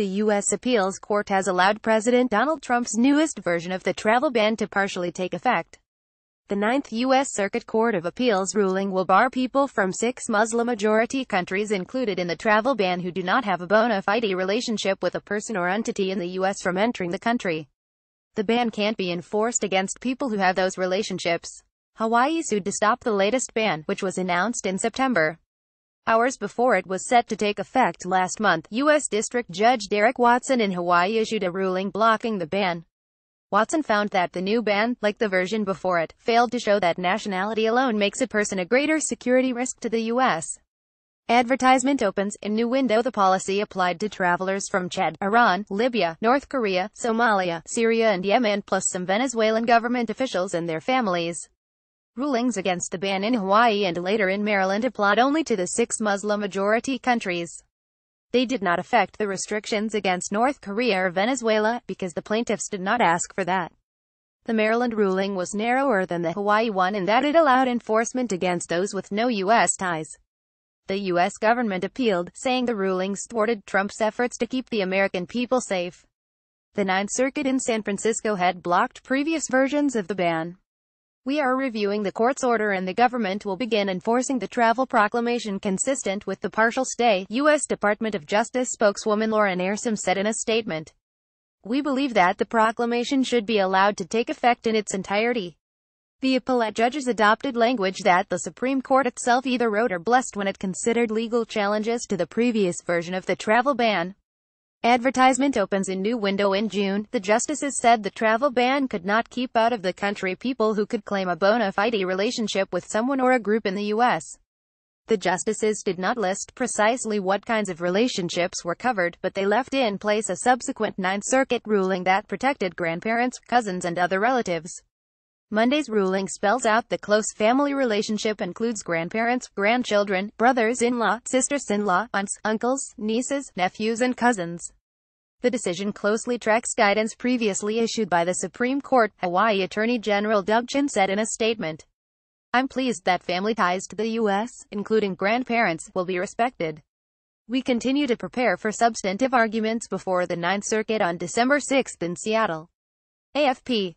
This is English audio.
A U.S. appeals court has allowed President Donald Trump's newest version of the travel ban to partially take effect. The Ninth U.S. Circuit Court of Appeals ruling will bar people from six Muslim-majority countries included in the travel ban who do not have a bona fide relationship with a person or entity in the U.S. from entering the country. The ban can't be enforced against people who have those relationships. Hawaii sued to stop the latest ban, which was announced in September hours before it was set to take effect last month, U.S. District Judge Derek Watson in Hawaii issued a ruling blocking the ban. Watson found that the new ban, like the version before it, failed to show that nationality alone makes a person a greater security risk to the U.S. Advertisement opens, in new window the policy applied to travelers from Chad, Iran, Libya, North Korea, Somalia, Syria and Yemen plus some Venezuelan government officials and their families. Rulings against the ban in Hawaii and later in Maryland applied only to the six Muslim-majority countries. They did not affect the restrictions against North Korea or Venezuela, because the plaintiffs did not ask for that. The Maryland ruling was narrower than the Hawaii one in that it allowed enforcement against those with no U.S. ties. The U.S. government appealed, saying the rulings thwarted Trump's efforts to keep the American people safe. The Ninth Circuit in San Francisco had blocked previous versions of the ban. We are reviewing the court's order and the government will begin enforcing the travel proclamation consistent with the partial stay, U.S. Department of Justice spokeswoman Lauren Ersom said in a statement. We believe that the proclamation should be allowed to take effect in its entirety. The appellate judges adopted language that the Supreme Court itself either wrote or blessed when it considered legal challenges to the previous version of the travel ban, Advertisement opens in new window in June. The justices said the travel ban could not keep out of the country people who could claim a bona fide relationship with someone or a group in the U.S. The justices did not list precisely what kinds of relationships were covered, but they left in place a subsequent Ninth Circuit ruling that protected grandparents, cousins and other relatives. Monday's ruling spells out the close family relationship includes grandparents, grandchildren, brothers-in-law, sisters-in-law, aunts, uncles, nieces, nephews and cousins. The decision closely tracks guidance previously issued by the Supreme Court, Hawaii Attorney General Doug Chin said in a statement. I'm pleased that family ties to the U.S., including grandparents, will be respected. We continue to prepare for substantive arguments before the Ninth Circuit on December 6 in Seattle. AFP